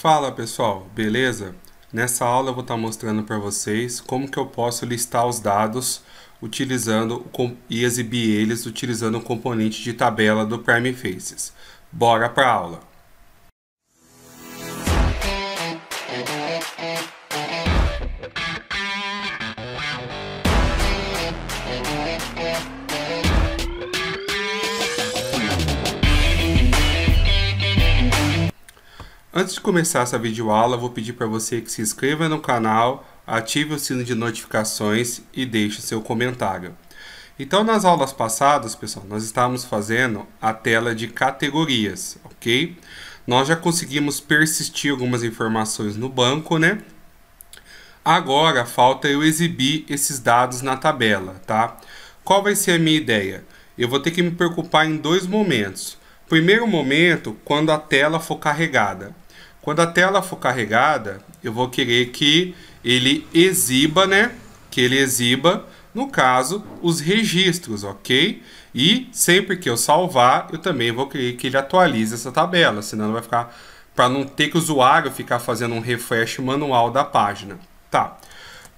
Fala pessoal, beleza? Nessa aula eu vou estar tá mostrando para vocês como que eu posso listar os dados utilizando e exibir eles utilizando o componente de tabela do Prime Faces. Bora para a aula! Antes de começar essa videoaula, vou pedir para você que se inscreva no canal, ative o sino de notificações e deixe seu comentário. Então, nas aulas passadas, pessoal, nós estávamos fazendo a tela de categorias, ok? Nós já conseguimos persistir algumas informações no banco, né? Agora, falta eu exibir esses dados na tabela, tá? Qual vai ser a minha ideia? Eu vou ter que me preocupar em dois momentos. Primeiro momento, quando a tela for carregada. Quando a tela for carregada, eu vou querer que ele exiba, né? Que ele exiba, no caso, os registros, ok? E sempre que eu salvar, eu também vou querer que ele atualize essa tabela, senão vai ficar para não ter que o usuário ficar fazendo um refresh manual da página. Tá.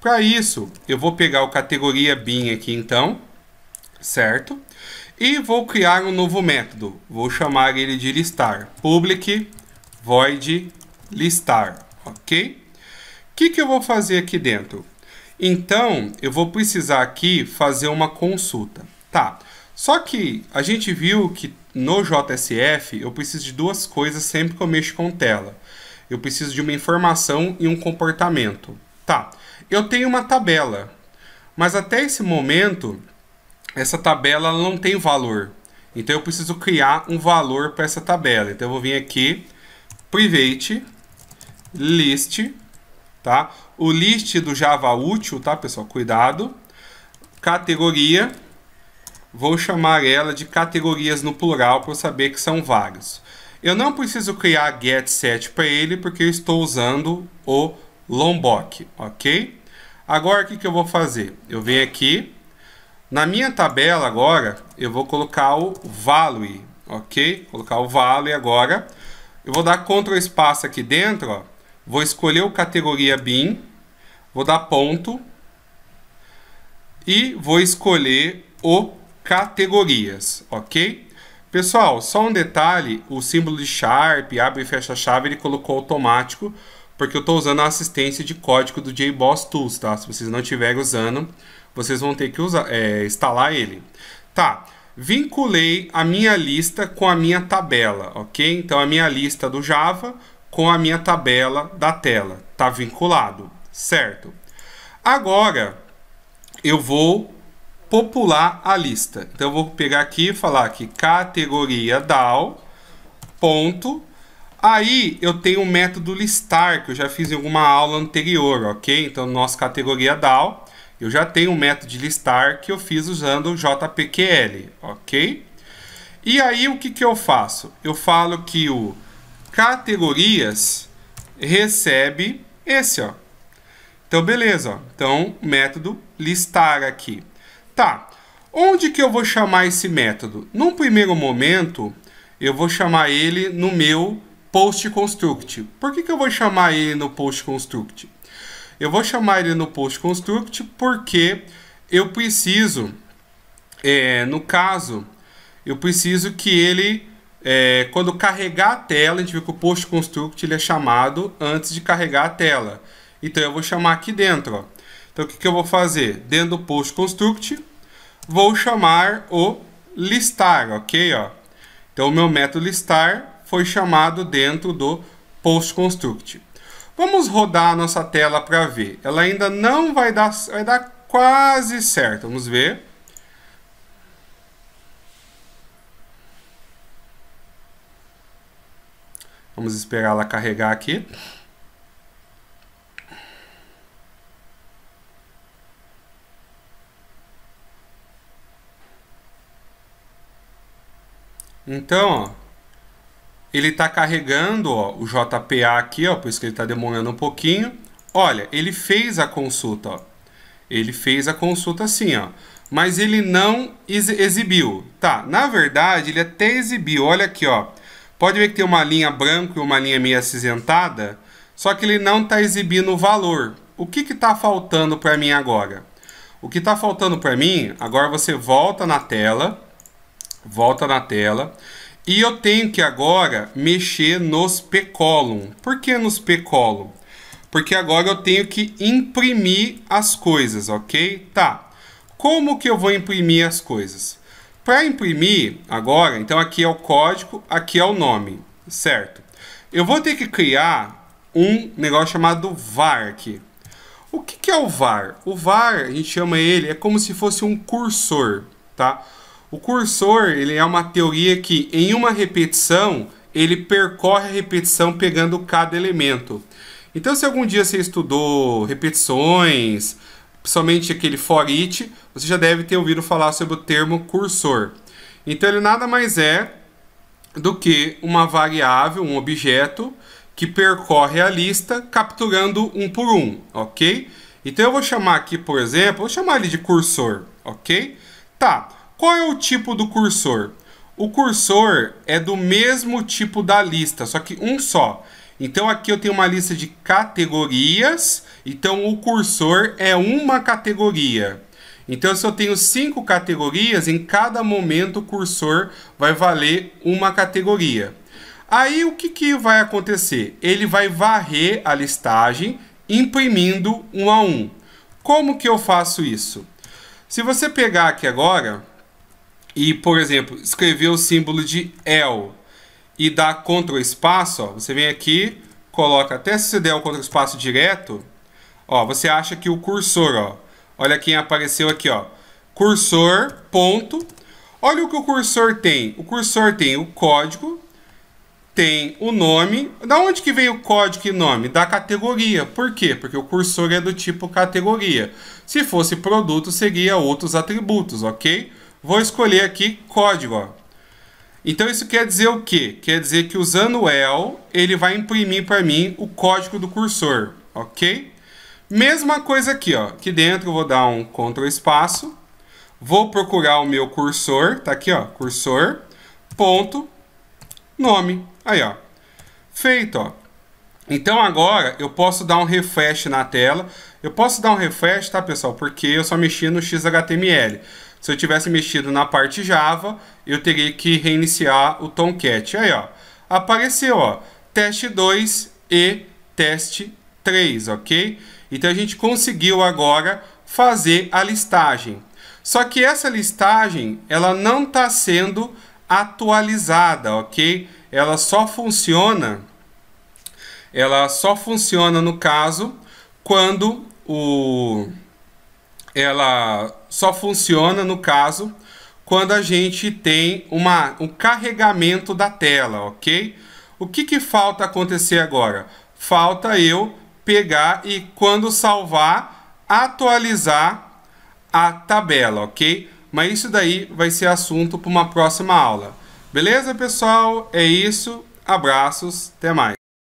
Para isso, eu vou pegar o categoria BIM aqui então, certo? E vou criar um novo método. Vou chamar ele de listar public void listar, ok? O que, que eu vou fazer aqui dentro? Então, eu vou precisar aqui fazer uma consulta, tá? Só que a gente viu que no JSF eu preciso de duas coisas sempre que eu mexo com tela. Eu preciso de uma informação e um comportamento, tá? Eu tenho uma tabela, mas até esse momento essa tabela não tem valor. Então eu preciso criar um valor para essa tabela. Então eu vou vir aqui, private list, tá? O list do Java útil, tá, pessoal? Cuidado. Categoria, vou chamar ela de categorias no plural para saber que são vários. Eu não preciso criar get set para ele porque eu estou usando o Lombok, ok? Agora o que, que eu vou fazer? Eu venho aqui, na minha tabela agora, eu vou colocar o value, ok? colocar o value agora. Eu vou dar Ctrl espaço aqui dentro, ó. Vou escolher o categoria BIM, vou dar ponto e vou escolher o categorias, ok? Pessoal, só um detalhe, o símbolo de Sharp, abre e fecha chave, ele colocou automático, porque eu estou usando a assistência de código do JBoss Tools, tá? Se vocês não estiverem usando, vocês vão ter que usar, é, instalar ele. Tá, vinculei a minha lista com a minha tabela, ok? Então, a minha lista do Java com a minha tabela da tela. Está vinculado, certo? Agora, eu vou popular a lista. Então, eu vou pegar aqui e falar que categoria DAO, ponto. Aí, eu tenho um método listar, que eu já fiz em alguma aula anterior, ok? Então, nossa categoria DAO, eu já tenho um método de listar que eu fiz usando o JPQL, ok? E aí, o que, que eu faço? Eu falo que o categorias recebe esse, ó. Então, beleza, Então, método listar aqui. Tá. Onde que eu vou chamar esse método? Num primeiro momento, eu vou chamar ele no meu post construct. Por que, que eu vou chamar ele no post construct? Eu vou chamar ele no post construct porque eu preciso, é, no caso, eu preciso que ele é, quando carregar a tela, a gente vê que o post construct ele é chamado antes de carregar a tela. Então eu vou chamar aqui dentro. Ó. Então o que, que eu vou fazer? Dentro do post construct, vou chamar o listar, ok? Ó. Então o meu método listar foi chamado dentro do post construct. Vamos rodar a nossa tela para ver. Ela ainda não vai dar, vai dar quase certo. Vamos ver. Vamos esperar ela carregar aqui. Então, ó, ele está carregando ó, o JPA aqui, ó, por isso que ele está demorando um pouquinho. Olha, ele fez a consulta. Ó. Ele fez a consulta assim, ó. Mas ele não exibiu. Tá, na verdade, ele até exibiu. Olha aqui, ó. Pode ver que tem uma linha branca e uma linha meio acinzentada, só que ele não está exibindo o valor. O que está faltando para mim agora? O que está faltando para mim, agora você volta na tela, volta na tela, e eu tenho que agora mexer nos P-Column. Por que nos P-Column? Porque agora eu tenho que imprimir as coisas, ok? Tá. Como que eu vou imprimir as coisas? Para imprimir agora, então aqui é o código, aqui é o nome, certo? Eu vou ter que criar um negócio chamado var aqui. O que, que é o var? O var, a gente chama ele, é como se fosse um cursor, tá? O cursor, ele é uma teoria que em uma repetição, ele percorre a repetição pegando cada elemento. Então, se algum dia você estudou repetições, principalmente aquele for it, você já deve ter ouvido falar sobre o termo cursor. Então ele nada mais é do que uma variável, um objeto que percorre a lista capturando um por um, ok? Então eu vou chamar aqui, por exemplo, vou chamar ele de cursor, ok? Tá, qual é o tipo do cursor? O cursor é do mesmo tipo da lista, só que um só. Então aqui eu tenho uma lista de categorias. Então o cursor é uma categoria. Então se eu tenho cinco categorias, em cada momento o cursor vai valer uma categoria. Aí o que, que vai acontecer? Ele vai varrer a listagem imprimindo um a um. Como que eu faço isso? Se você pegar aqui agora e, por exemplo, escrever o símbolo de L e dá Ctrl espaço, ó, você vem aqui, coloca até se você der o Ctrl espaço direto, ó, você acha que o cursor, ó, olha quem apareceu aqui, ó, cursor, ponto, olha o que o cursor tem, o cursor tem o código, tem o nome, da onde que vem o código e nome? Da categoria, por quê? Porque o cursor é do tipo categoria, se fosse produto seria outros atributos, ok? Vou escolher aqui código, ó. Então isso quer dizer o quê? Quer dizer que usando o el, ele vai imprimir para mim o código do cursor, ok? Mesma coisa aqui, ó. Aqui dentro eu vou dar um CTRL espaço, vou procurar o meu cursor, tá aqui, ó, cursor, ponto, nome, aí, ó. Feito, ó. Então agora eu posso dar um refresh na tela. Eu posso dar um refresh, tá, pessoal? Porque eu só mexi no XHTML. Se eu tivesse mexido na parte Java, eu teria que reiniciar o Tomcat. Aí, ó, apareceu, ó, teste 2 e teste 3, ok? Então, a gente conseguiu agora fazer a listagem. Só que essa listagem, ela não está sendo atualizada, ok? Ela só funciona, ela só funciona no caso quando o, ela só funciona no caso quando a gente tem uma, um carregamento da tela, ok? O que, que falta acontecer agora? Falta eu pegar e quando salvar, atualizar a tabela, ok? Mas isso daí vai ser assunto para uma próxima aula. Beleza, pessoal? É isso. Abraços. Até mais.